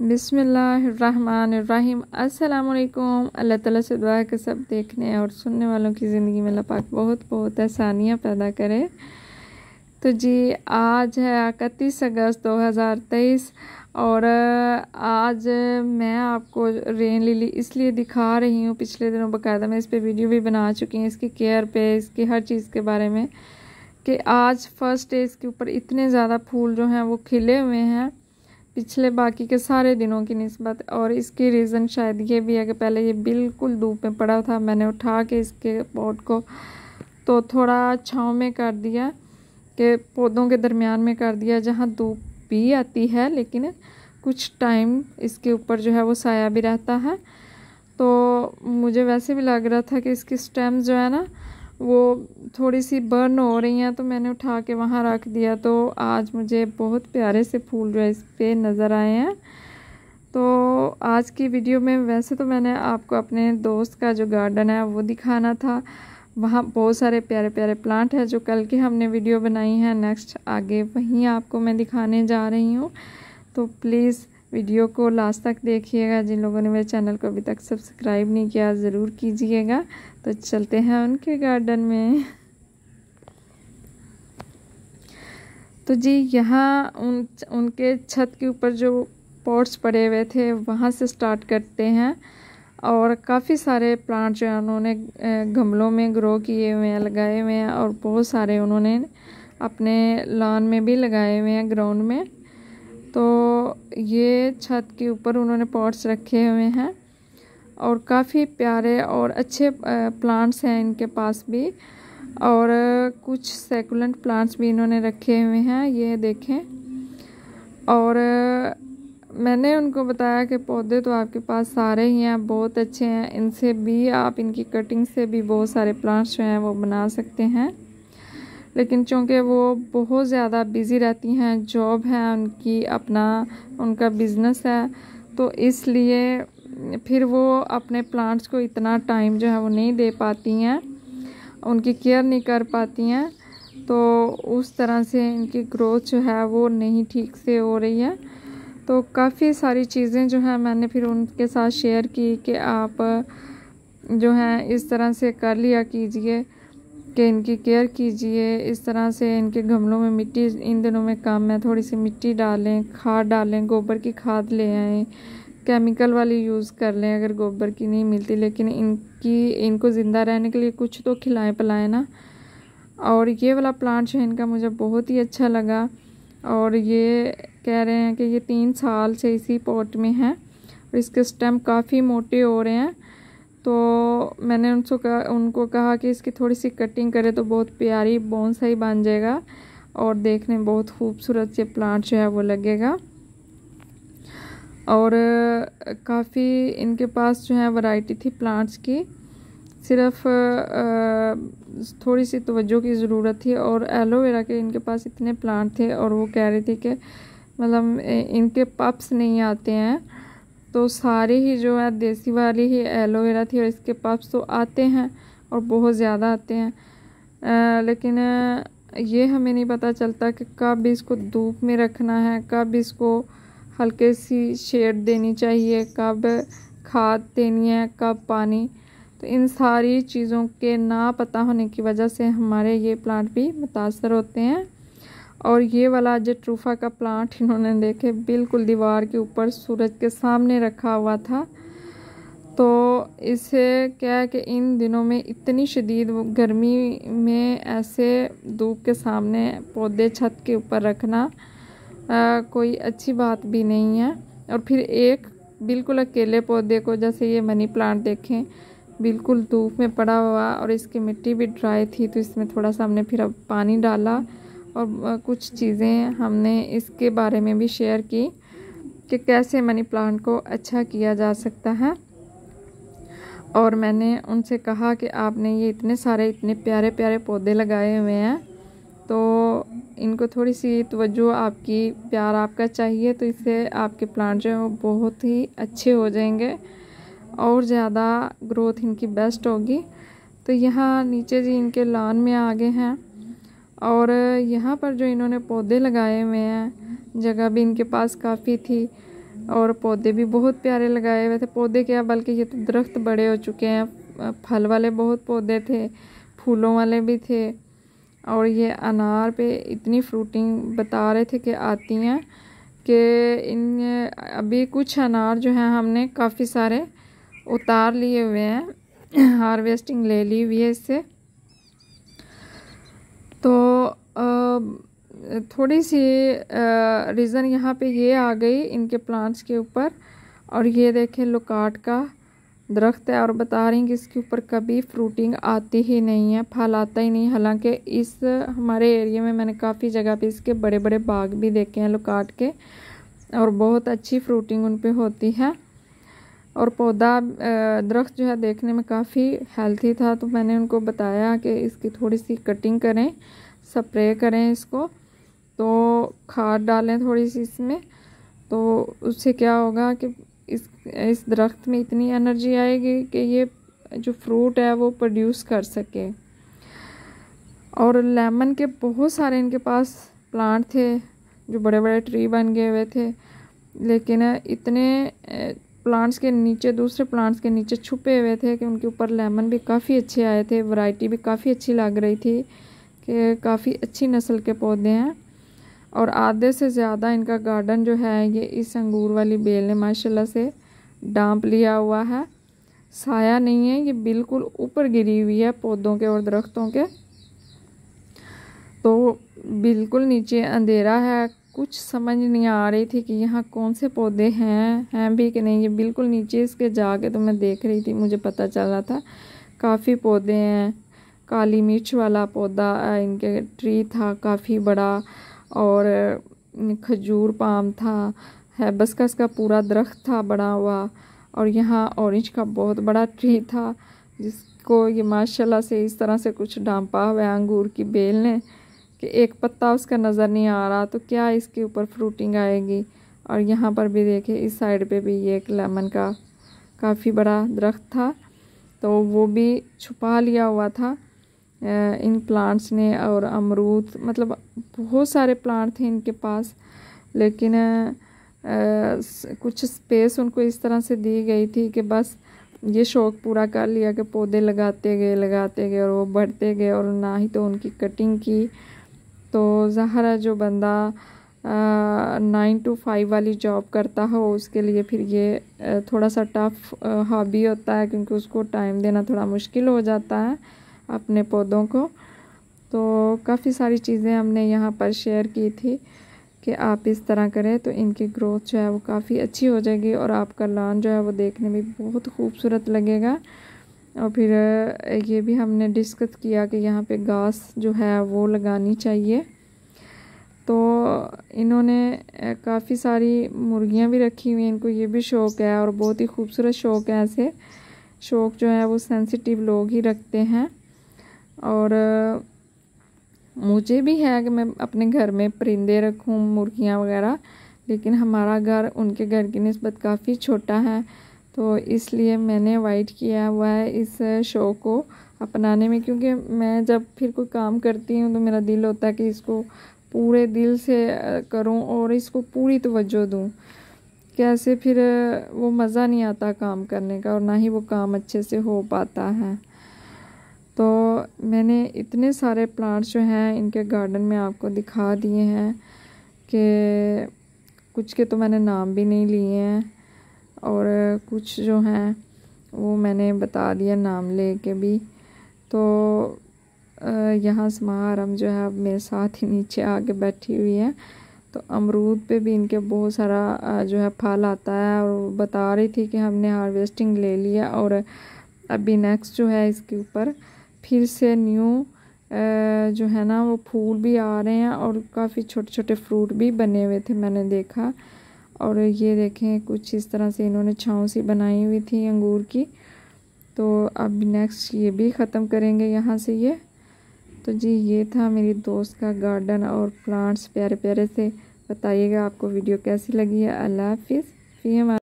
बिसमीम अल्लाम अल्लाह ताला से दुआ के सब देखने और सुनने वालों की ज़िंदगी में अल्लाह पाक बहुत बहुत आसानियाँ पैदा करे तो जी आज है इकतीस अगस्त 2023 और आज मैं आपको रेन लिली इसलिए दिखा रही हूँ पिछले दिनों बाकायदा मैं इस पर वीडियो भी बना चुकी हूँ इसकी केयर पे इसकी हर चीज़ के बारे में कि आज फर्स्ट डे इसके ऊपर इतने ज़्यादा फूल जो हैं वो खिले हुए हैं पिछले बाकी के सारे दिनों की नस्बत और इसकी रीज़न शायद ये भी है कि पहले ये बिल्कुल धूप में पड़ा था मैंने उठा के इसके पॉट को तो थोड़ा छाँव में कर दिया कि पौधों के दरमियान में कर दिया जहाँ धूप भी आती है लेकिन कुछ टाइम इसके ऊपर जो है वो साया भी रहता है तो मुझे वैसे भी लग रहा था कि इसकी स्टेम जो है ना वो थोड़ी सी बर्न हो रही हैं तो मैंने उठा के वहाँ रख दिया तो आज मुझे बहुत प्यारे से फूल जो है इस पर नज़र आए हैं तो आज की वीडियो में वैसे तो मैंने आपको अपने दोस्त का जो गार्डन है वो दिखाना था वहाँ बहुत सारे प्यारे प्यारे प्लांट हैं जो कल की हमने वीडियो बनाई है नेक्स्ट आगे वहीं आपको मैं दिखाने जा रही हूँ तो प्लीज़ वीडियो को लास्ट तक देखिएगा जिन लोगों ने मेरे चैनल को अभी तक सब्सक्राइब नहीं किया ज़रूर कीजिएगा तो चलते हैं उनके गार्डन में तो जी यहाँ उन उनके छत के ऊपर जो पॉट्स पड़े हुए थे वहाँ से स्टार्ट करते हैं और काफ़ी सारे प्लांट जो है उन्होंने गमलों में ग्रो किए हुए हैं लगाए हुए हैं और बहुत सारे उन्होंने अपने लॉन में भी लगाए हुए हैं ग्राउंड में तो ये छत के ऊपर उन्होंने पॉट्स रखे हुए हैं और काफ़ी प्यारे और अच्छे प्लांट्स हैं इनके पास भी और कुछ सेकुलेंट प्लांट्स भी इन्होंने रखे हुए हैं ये देखें और मैंने उनको बताया कि पौधे तो आपके पास सारे ही हैं बहुत अच्छे हैं इनसे भी आप इनकी कटिंग से भी बहुत सारे प्लांट्स जो हैं वो बना सकते हैं लेकिन चूँकि वो बहुत ज़्यादा बिज़ी रहती हैं जॉब है उनकी अपना उनका बिज़नेस है तो इसलिए फिर वो अपने प्लांट्स को इतना टाइम जो है वो नहीं दे पाती हैं उनकी केयर नहीं कर पाती हैं तो उस तरह से इनकी ग्रोथ जो है वो नहीं ठीक से हो रही है तो काफ़ी सारी चीज़ें जो हैं मैंने फिर उनके साथ शेयर की कि आप जो है इस तरह से कर लिया कीजिए कि इनकी केयर कीजिए इस तरह से इनके गमलों में मिट्टी इन दिनों में कम है थोड़ी सी मिट्टी डालें खाद डालें गोबर की खाद ले आएँ केमिकल वाली यूज़ कर लें अगर गोबर की नहीं मिलती लेकिन इनकी इनको ज़िंदा रहने के लिए कुछ तो खिलाएं पिलाएं ना और ये वाला प्लांट जो है इनका मुझे बहुत ही अच्छा लगा और ये कह रहे हैं कि ये तीन साल से इसी पॉट में है और इसके स्टेम काफ़ी मोटे हो रहे हैं तो मैंने उनसे कहा उनको कहा कि इसकी थोड़ी सी कटिंग करें तो बहुत प्यारी बोनसाई बन जाएगा और देखने में बहुत खूबसूरत ये प्लांट जो है वो लगेगा और काफ़ी इनके पास जो है वैरायटी थी प्लांट्स की सिर्फ थोड़ी सी तवज्जो की ज़रूरत थी और एलोवेरा के इनके पास इतने प्लांट थे और वो कह रहे थे कि मतलब इनके पप्स नहीं आते हैं तो सारे ही जो है देसी वाली ही एलोवेरा थी और इसके पप्स तो आते हैं और बहुत ज़्यादा आते हैं आ, लेकिन ये हमें नहीं पता चलता कि कब इसको धूप में रखना है कब इसको हल्के सी शेड देनी चाहिए कब खाद देनी है कब पानी तो इन सारी चीज़ों के ना पता होने की वजह से हमारे ये प्लांट भी मुतासर होते हैं और ये वाला जट्रूफ़ा का प्लांट इन्होंने देखे बिल्कुल दीवार के ऊपर सूरज के सामने रखा हुआ था तो इसे क्या है कि इन दिनों में इतनी शदीद गर्मी में ऐसे धूप के सामने पौधे छत के ऊपर रखना आ, कोई अच्छी बात भी नहीं है और फिर एक बिल्कुल अकेले पौधे को जैसे ये मनी प्लांट देखें बिल्कुल धूप में पड़ा हुआ और इसकी मिट्टी भी ड्राई थी तो इसमें थोड़ा सा हमने फिर अब पानी डाला और कुछ चीज़ें हमने इसके बारे में भी शेयर की कि कैसे मनी प्लांट को अच्छा किया जा सकता है और मैंने उनसे कहा कि आपने ये इतने सारे इतने प्यारे प्यारे पौधे लगाए हुए हैं तो इनको थोड़ी सी तवज्जो आपकी प्यार आपका चाहिए तो इससे आपके प्लांट जो है वो बहुत ही अच्छे हो जाएंगे और ज़्यादा ग्रोथ इनकी बेस्ट होगी तो यहाँ नीचे जी इनके लान में आगे हैं और यहाँ पर जो इन्होंने पौधे लगाए हुए हैं जगह भी इनके पास काफ़ी थी और पौधे भी बहुत प्यारे लगाए हुए थे पौधे क्या बल्कि ये तो दरख्त बड़े हो चुके हैं फल वाले बहुत पौधे थे फूलों वाले भी थे और ये अनार पे इतनी फ्रूटिंग बता रहे थे कि आती हैं कि इन अभी कुछ अनार जो हैं हमने काफ़ी सारे उतार लिए हुए हैं हार्वेस्टिंग ले ली हुई है इससे तो थोड़ी सी रीज़न यहाँ पे ये आ गई इनके प्लांट्स के ऊपर और ये देखें लुकाट का दरख्त है और बता रही हैं कि इसके ऊपर कभी फ्रूटिंग आती ही नहीं है फल आता ही नहीं हालांकि इस हमारे एरिया में मैंने काफ़ी जगह पे इसके बड़े बड़े बाग भी देखे हैं लुकाट के और बहुत अच्छी फ्रूटिंग उन पर होती है और पौधा दरख्त जो है देखने में काफ़ी हेल्थी था तो मैंने उनको बताया कि इसकी थोड़ी सी कटिंग करें स्प्रे करें इसको तो खाद डालें थोड़ी सी इसमें तो उससे क्या होगा कि इस इस दरख्त में इतनी एनर्जी आएगी कि ये जो फ्रूट है वो प्रोड्यूस कर सके और लेमन के बहुत सारे इनके पास प्लांट थे जो बड़े बड़े ट्री बन गए हुए थे लेकिन इतने प्लांट्स के नीचे दूसरे प्लांट्स के नीचे छुपे हुए थे कि उनके ऊपर लेमन भी काफ़ी अच्छे आए थे वैरायटी भी काफ़ी अच्छी लग रही थी कि काफ़ी अच्छी नस्ल के पौधे हैं और आधे से ज़्यादा इनका गार्डन जो है ये इस अंगूर वाली बेल ने माशाल्लाह से डांप लिया हुआ है साया नहीं है ये बिल्कुल ऊपर गिरी हुई है पौधों के और दरख्तों के तो बिल्कुल नीचे अंधेरा है कुछ समझ नहीं आ रही थी कि यहाँ कौन से पौधे हैं हैं भी कि नहीं ये बिल्कुल नीचे इसके जाके तो मैं देख रही थी मुझे पता चल रहा था काफ़ी पौधे हैं काली मिर्च वाला पौधा इनके ट्री था काफ़ी बड़ा और खजूर पाम था हैबस्कस का पूरा दरख्त था बड़ा हुआ और यहाँ ऑरेंज का बहुत बड़ा ट्री था जिसको ये माशाल्लाह से इस तरह से कुछ डांपा हुआ अंगूर की बेल ने कि एक पत्ता उसका नज़र नहीं आ रहा तो क्या इसके ऊपर फ्रूटिंग आएगी और यहाँ पर भी देखे इस साइड पे भी ये एक लेमन का काफ़ी बड़ा दरख्त था तो वो भी छुपा लिया हुआ था इन प्लांट्स ने और अमरूद मतलब बहुत सारे प्लांट थे इनके पास लेकिन कुछ स्पेस उनको इस तरह से दी गई थी कि बस ये शौक़ पूरा कर लिया कि पौधे लगाते गए लगाते गए और वो बढ़ते गए और ना ही तो उनकी कटिंग की तो ज़हरा जो बंदा नाइन टू फाइव वाली जॉब करता हो उसके लिए फिर ये थोड़ा सा टफ हॉबी होता है क्योंकि उसको टाइम देना थोड़ा मुश्किल हो जाता है अपने पौधों को तो काफ़ी सारी चीज़ें हमने यहाँ पर शेयर की थी कि आप इस तरह करें तो इनकी ग्रोथ जो है वो काफ़ी अच्छी हो जाएगी और आपका लान जो है वो देखने में बहुत खूबसूरत लगेगा और फिर ये भी हमने डिस्कस किया कि यहाँ पे घास जो है वो लगानी चाहिए तो इन्होंने काफ़ी सारी मुर्गियाँ भी रखी हुई हैं इनको ये भी शौक़ है और बहुत ही खूबसूरत शौक़ है ऐसे शौक़ जो है वो सेंसिटिव लोग ही रखते हैं और मुझे भी है कि मैं अपने घर में परिंदे रखूं मुर्गियां वगैरह लेकिन हमारा घर उनके घर की नस्बत काफ़ी छोटा है तो इसलिए मैंने अवॉइड किया हुआ है इस शो को अपनाने में क्योंकि मैं जब फिर कोई काम करती हूँ तो मेरा दिल होता है कि इसको पूरे दिल से करूँ और इसको पूरी तवज्जो दूँ कैसे फिर वो मज़ा नहीं आता काम करने का और ना ही वो काम अच्छे से हो पाता है मैंने इतने सारे प्लांट्स जो हैं इनके गार्डन में आपको दिखा दिए हैं कि कुछ के तो मैंने नाम भी नहीं लिए हैं और कुछ जो हैं वो मैंने बता दिया नाम ले के भी तो यहाँ समारम जो है अब मेरे साथ ही नीचे आके बैठी हुई है तो अमरूद पे भी इनके बहुत सारा जो है फल आता है और बता रही थी कि हमने हार्वेस्टिंग ले लिया और अभी नेक्स्ट जो है इसके ऊपर फिर से न्यू जो है ना वो फूल भी आ रहे हैं और काफ़ी छोटे छोटे फ्रूट भी बने हुए थे मैंने देखा और ये देखें कुछ इस तरह से इन्होंने छाँव सी बनाई हुई थी अंगूर की तो अब नेक्स्ट ये भी ख़त्म करेंगे यहाँ से ये तो जी ये था मेरी दोस्त का गार्डन और प्लांट्स प्यारे प्यारे से बताइएगा आपको वीडियो कैसी लगी है अल्लाह हाफिज़ फ़ी